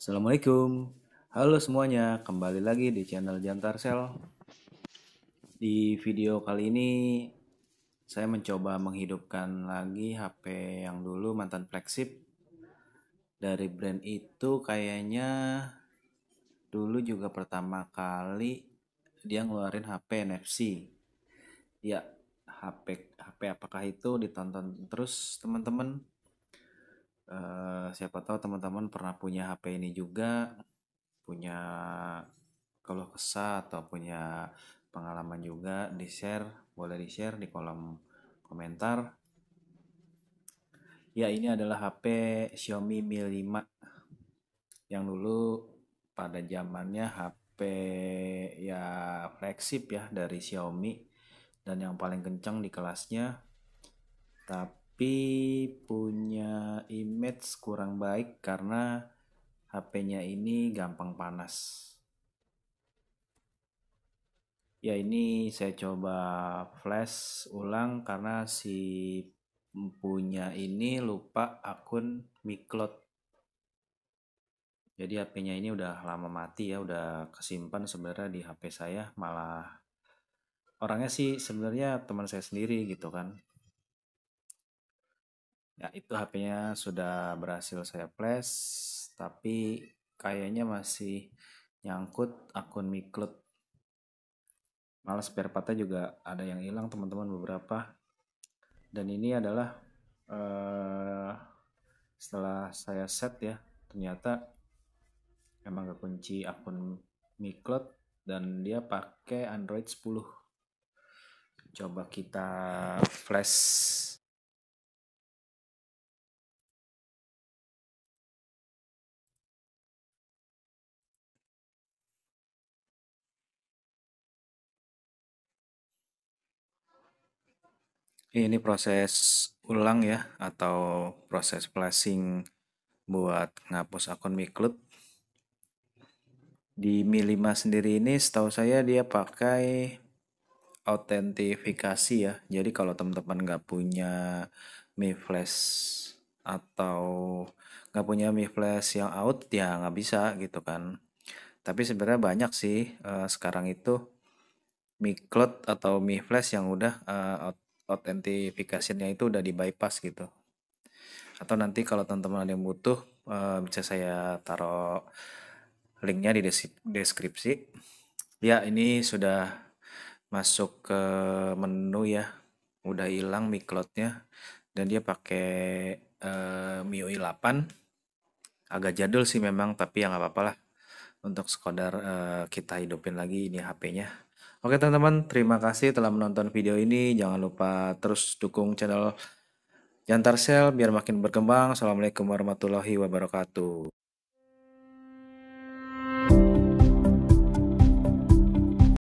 Assalamualaikum. Halo semuanya, kembali lagi di channel Jantar Sel. Di video kali ini saya mencoba menghidupkan lagi HP yang dulu mantan flagship dari brand itu kayaknya dulu juga pertama kali dia ngeluarin HP NFC. Ya, HP HP apakah itu ditonton terus teman-teman? Eh, siapa tahu teman-teman pernah punya HP ini juga punya kalau kesah atau punya pengalaman juga di share boleh di share di kolom komentar ya ini adalah HP Xiaomi Mi 5 yang dulu pada zamannya HP ya flagship ya dari Xiaomi dan yang paling kencang di kelasnya tapi tapi punya image kurang baik karena HP-nya ini gampang panas. Ya ini saya coba flash ulang karena si punya ini lupa akun miCloud. Jadi HP-nya ini udah lama mati ya, udah kesimpan sebenarnya di HP saya malah orangnya sih sebenarnya teman saya sendiri gitu kan. Ya, itu HP-nya sudah berhasil saya flash, tapi kayaknya masih nyangkut akun MiCloud. Malah spare partnya juga ada yang hilang teman-teman beberapa. Dan ini adalah uh, setelah saya set ya, ternyata emang gak kunci akun MiCloud dan dia pakai Android 10. Coba kita flash Ini proses ulang ya atau proses flashing buat ngapus akun MiCloud. Di Mi 5 sendiri ini setahu saya dia pakai autentifikasi ya. Jadi kalau teman-teman nggak punya Mi Flash atau nggak punya Mi Flash yang out ya nggak bisa gitu kan. Tapi sebenarnya banyak sih uh, sekarang itu Mi Cloud atau Mi Flash yang udah uh, authentification itu udah di bypass gitu. Atau nanti kalau teman-teman ada yang butuh eh, bisa saya taruh linknya di deskripsi. Ya ini sudah masuk ke menu ya, udah hilang miklotnya. dan dia pakai eh, MIUI 8. Agak jadul sih memang tapi ya nggak apa-apa lah untuk sekadar eh, kita hidupin lagi ini HP-nya. Oke teman-teman, terima kasih telah menonton video ini. Jangan lupa terus dukung channel Jantarsel biar makin berkembang. Assalamualaikum warahmatullahi wabarakatuh.